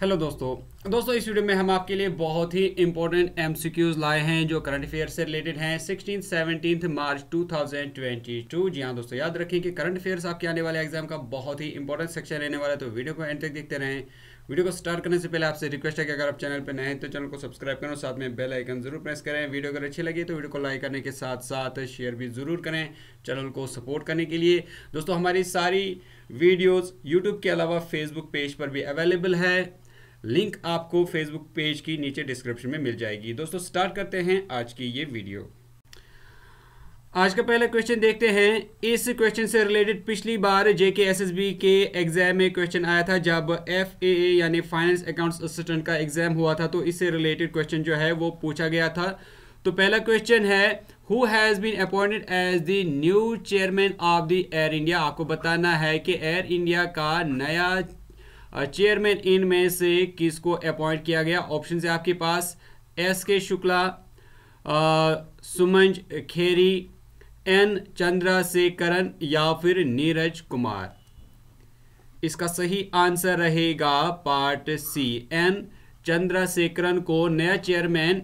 Hello दोस्तों दोस्तों इस वीडियो में हम आपके लिए बहुत ही इंपॉर्टेंट एमसीक्यूज लाए हैं जो करंट अफेयर से रिलेटेड हैं सिक्सटीन सेवनटीन मार्च 2022 जी हाँ दोस्तों याद रखें कि करंट अफेयर्स आपके आने वाले एग्जाम का बहुत ही इंपॉर्टेंट सेक्शन रहने वाला है तो वीडियो को एंड तक देखते रहें वीडियो को स्टार्ट करने से पहले आपसे रिक्वेस्ट है कि अगर आप चैनल पर नए हैं तो चैनल को सब्सक्राइब करें साथ में बेल आइकन जरूर प्रेस करें वीडियो अगर अच्छी लगी तो वीडियो को लाइक करने के साथ साथ शेयर भी जरूर करें चैनल को सपोर्ट करने के लिए दोस्तों हमारी सारी वीडियोज़ यूट्यूब के अलावा फेसबुक पेज पर भी अवेलेबल है लिंक आपको फेसबुक पेज की नीचे डिस्क्रिप्शन में मिल जाएगी दोस्तों स्टार्ट करते हैं आज की ये वीडियो आज का पहला क्वेश्चन देखते हैं इस क्वेश्चन से रिलेटेड पिछली बार जेके एसएसबी के एग्जाम में क्वेश्चन आया था जब एफ यानी फाइनेंस अकाउंट्स असिस्टेंट का एग्जाम हुआ था तो इससे रिलेटेड क्वेश्चन जो है वो पूछा गया था तो पहला क्वेश्चन है who has been appointed as the new chairman of the Air India आपको बताना है कि एयर इंडिया का नया चेयरमैन इन में से किसको अपॉइंट किया गया ऑप्शन है आपके पास एस के शुक्ला सुमंज खेरी एन चंद्रशेखरन या फिर नीरज कुमार इसका सही आंसर रहेगा पार्ट सी एन चंद्रशेखरन को नया चेयरमैन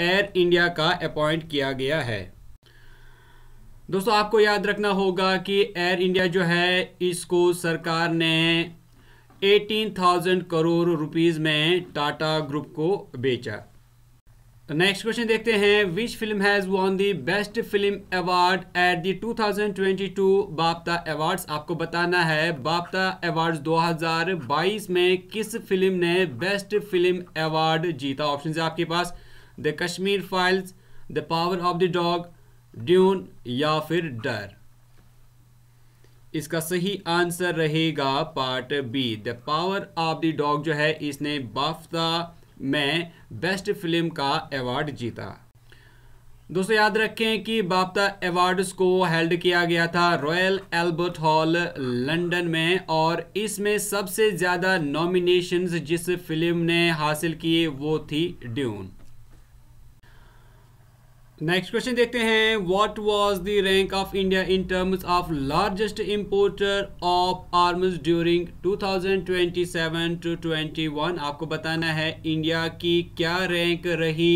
एयर इंडिया का अपॉइंट किया गया है दोस्तों आपको याद रखना होगा कि एयर इंडिया जो है इसको सरकार ने 18,000 करोड़ रुपीस में टाटा ग्रुप को बेचा नेक्स्ट तो क्वेश्चन देखते हैं which film has won the best film award at the 2022 BAFTA awards आपको बताना है बापता अवार्ड्स 2022 में किस फिल्म ने बेस्ट फिल्म अवार्ड जीता ऑप्शन है आपके पास the Kashmir files the power of the dog Dune या फिर डर इसका सही आंसर रहेगा part B the power of the dog जो है इसने बाफ्ता में बेस्ट फिल्म का अवार्ड जीता दोस्तों याद रखें कि बाफ्ता अवार्ड्स को हेल्ड किया गया था रॉयल एल्बर्ट हॉल लंदन में और इसमें सबसे ज़्यादा नॉमिनेशंस जिस फिल्म ने हासिल किए वो थी ड्यून नेक्स्ट क्वेश्चन देखते हैं what was the rank of India in terms of largest importer of arms during 2027 two 21 आपको बताना है इंडिया की क्या रैंक रही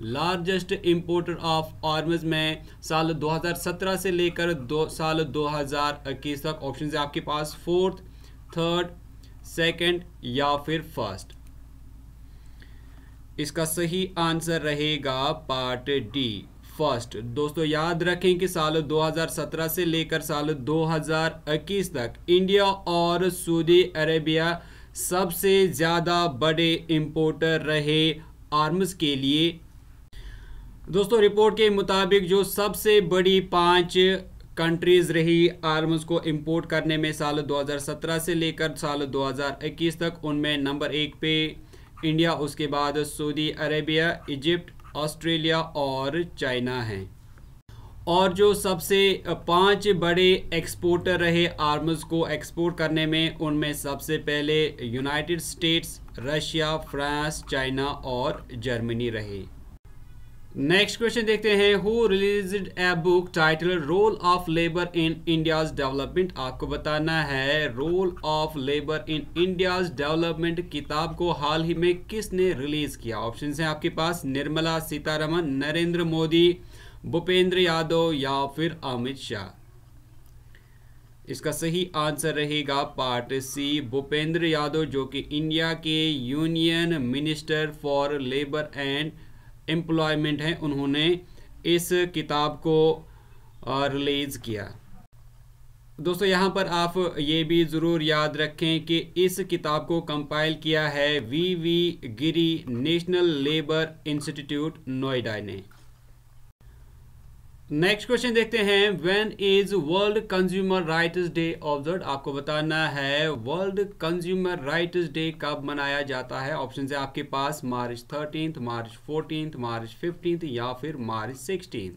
लार्जेस्ट इंपोर्टर ऑफ आर्म्स में साल 2017 से लेकर दो साल 2021 तक ऑप्शन है आपके पास फोर्थ थर्ड सेकंड या फिर फर्स्ट इसका सही आंसर रहेगा पार्ट डी फर्स्ट दोस्तों याद रखें कि साल 2017 से लेकर साल 2021 तक इंडिया और सऊदी अरेबिया सबसे ज़्यादा बड़े इम्पोर्टर रहे आर्म्स के लिए दोस्तों रिपोर्ट के मुताबिक जो सबसे बड़ी पांच कंट्रीज रही आर्म्स को इंपोर्ट करने में साल 2017 से लेकर साल 2021 तक उनमें नंबर एक पे इंडिया उसके बाद सऊदी अरेबिया इजिप्ट ऑस्ट्रेलिया और चाइना हैं और जो सबसे पांच बड़े एक्सपोर्टर रहे आर्म्स को एक्सपोर्ट करने में उनमें सबसे पहले United States Russia France China और जर्मनी रहे नेक्स्ट क्वेश्चन देखते हैं who release a book title role of labour in India's development आपको बताना है role of labour in India's development किताब को हाल ही में किसने रिलीज किया ऑप्शन है आपके पास निर्मला सीतारमन नरेंद्र मोदी भूपेंद्र यादव या फिर अमित शाह इसका सही आंसर रहेगा पार्ट सी भूपेंद्र यादव जो कि इंडिया के union minister for labour and employment हैं उन्होंने इस किताब को रिलीज़ किया दोस्तों यहाँ पर आप ये भी ज़रूर याद रखें कि इस किताब को कंपाइल किया है V V Giri national labour institute Noida ने नेक्स्ट क्वेश्चन देखते हैं when is world consumer rights day observe आपको बताना है वर्ल्ड कंज्यूमर राइट्स डे कब मनाया जाता है ऑप्शन है आपके पास March thirteen March fourteen March fifteen या फिर मार्च सिक्सटीन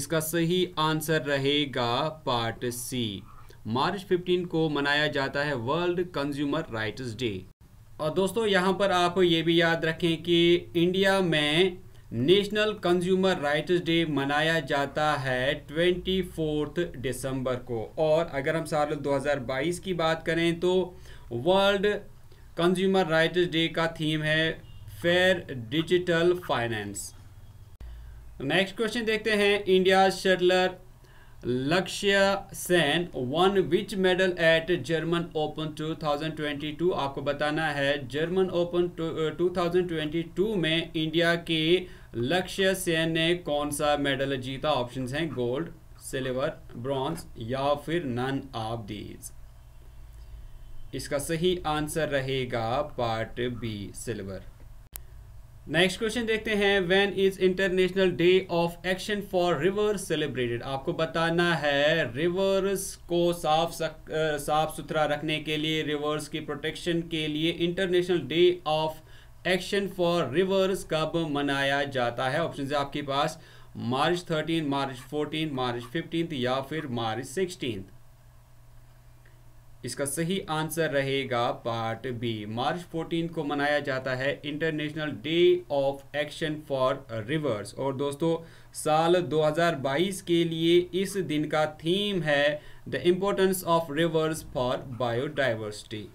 इसका सही आंसर रहेगा पार्ट सी मार्च 15 को मनाया जाता है वर्ल्ड कंज्यूमर राइट्स डे और दोस्तों यहाँ पर आप ये भी याद रखें कि इंडिया में नेशनल कंज्यूमर राइट्स डे मनाया जाता है ट्वेंटी फोर्थ दिसंबर को और अगर हम साल 2022 की बात करें तो वर्ल्ड कंज्यूमर राइट्स डे का थीम है fair digital finance next question देखते हैं India shuttler Lakshya Sen won which medal at German Open 2022 आपको बताना है जर्मन ओपन 2022 में इंडिया के लक्ष्य सेन ने कौन सा मेडल जीता ऑप्शन हैं गोल्ड सिल्वर ब्रॉन्ज या फिर नन ऑफ दीज इसका सही आंसर रहेगा part B silver next question देखते हैं when is international day of action for rivers celebrated आपको बताना है रिवर्स को साफ सक, साफ सुथरा रखने के लिए रिवर्स की प्रोटेक्शन के लिए international day of action for rivers कब मनाया जाता है ऑप्शन है आपके पास मार्च 13, मार्च 14, मार्च 15 या फिर मार्च 16। इसका सही आंसर रहेगा पार्ट बी मार्च 14 को मनाया जाता है international day of action for rivers और दोस्तों साल 2022 के लिए इस दिन का थीम है the importance of rivers for biodiversity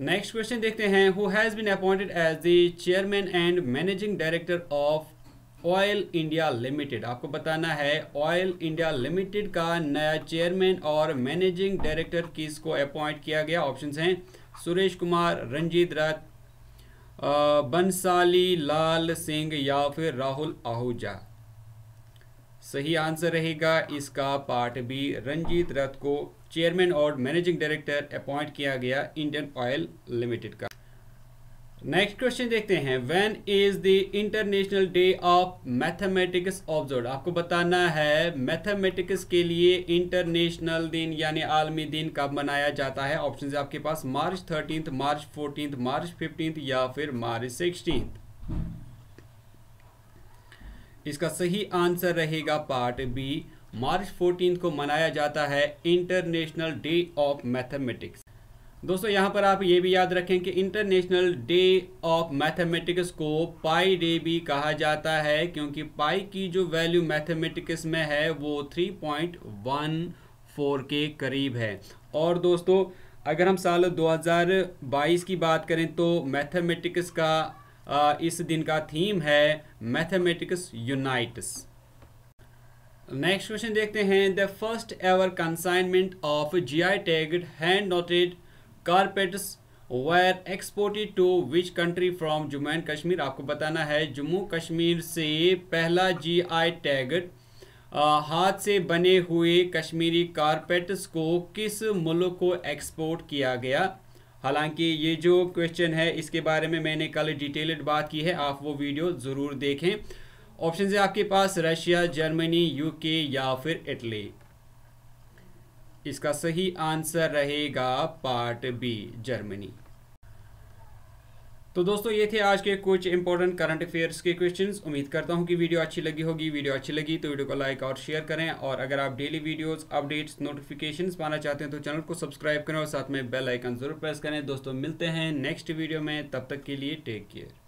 next question देखते हैं who has been appointed as the chairman and managing director of Oil India Limited आपको बताना है ऑयल इंडिया लिमिटेड का नया चेयरमैन और मैनेजिंग डायरेक्टर किसको अपॉइंट किया गया ऑप्शन हैं सुरेश कुमार रंजीत रथ बंसाली लाल सिंह या फिर राहुल आहूजा सही आंसर रहेगा इसका पार्ट भी रंजीत रथ को चेयरमैन और मैनेजिंग डायरेक्टर अपॉइंट किया गया इंडियन ऑयल लिमिटेड का नेक्स्ट क्वेश्चन देखते हैं when is the international day of mathematics observe आपको बताना है मैथमेटिक्स के लिए इंटरनेशनल दिन यानी आलमी दिन कब मनाया जाता है ऑप्शन आपके पास March thirteenth March fourteenth March fifteenth या फिर मार्च सिक्सटीन इसका सही आंसर रहेगा पार्ट बी मार्च फोर्टीन को मनाया जाता है इंटरनेशनल डे ऑफ मैथमेटिक्स दोस्तों यहाँ पर आप ये भी याद रखें कि इंटरनेशनल डे ऑफ मैथमेटिक्स को पाई डे भी कहा जाता है क्योंकि पाई की जो वैल्यू मैथमेटिक्स में है वो 3.14 के करीब है और दोस्तों अगर हम साल 2022 की बात करें तो मैथमेटिक्स का इस दिन का थीम है मैथमेटिक्स यूनाइट्स नेक्स्ट क्वेश्चन देखते हैं the first ever consignment of G I tag hand knotted carpets were exported to which country from Jammu and Kashmir आपको बताना है जम्मू कश्मीर से पहला जी आई टैगड हाथ से बने हुए कश्मीरी कारपेट्स को किस मुल्क को एक्सपोर्ट किया गया हालांकि ये जो क्वेश्चन है इसके बारे में मैंने कल डिटेल्ड बात की है आप वो वीडियो ज़रूर देखें ऑप्शन है आपके पास रशिया जर्मनी यूके या फिर इटली इसका सही आंसर रहेगा पार्ट बी जर्मनी तो दोस्तों ये थे आज के कुछ इंपॉर्टेंट करंट अफेयर्स के क्वेश्चंस उम्मीद करता हूँ कि वीडियो अच्छी लगी होगी वीडियो अच्छी लगी तो वीडियो को लाइक और शेयर करें और अगर आप डेली वीडियोस अपडेट्स नोटिफिकेशंस पाना चाहते हैं तो चैनल को सब्सक्राइब करें और साथ में बेल आइकन जरूर प्रेस करें दोस्तों मिलते हैं नेक्स्ट वीडियो में तब तक के लिए टेक केयर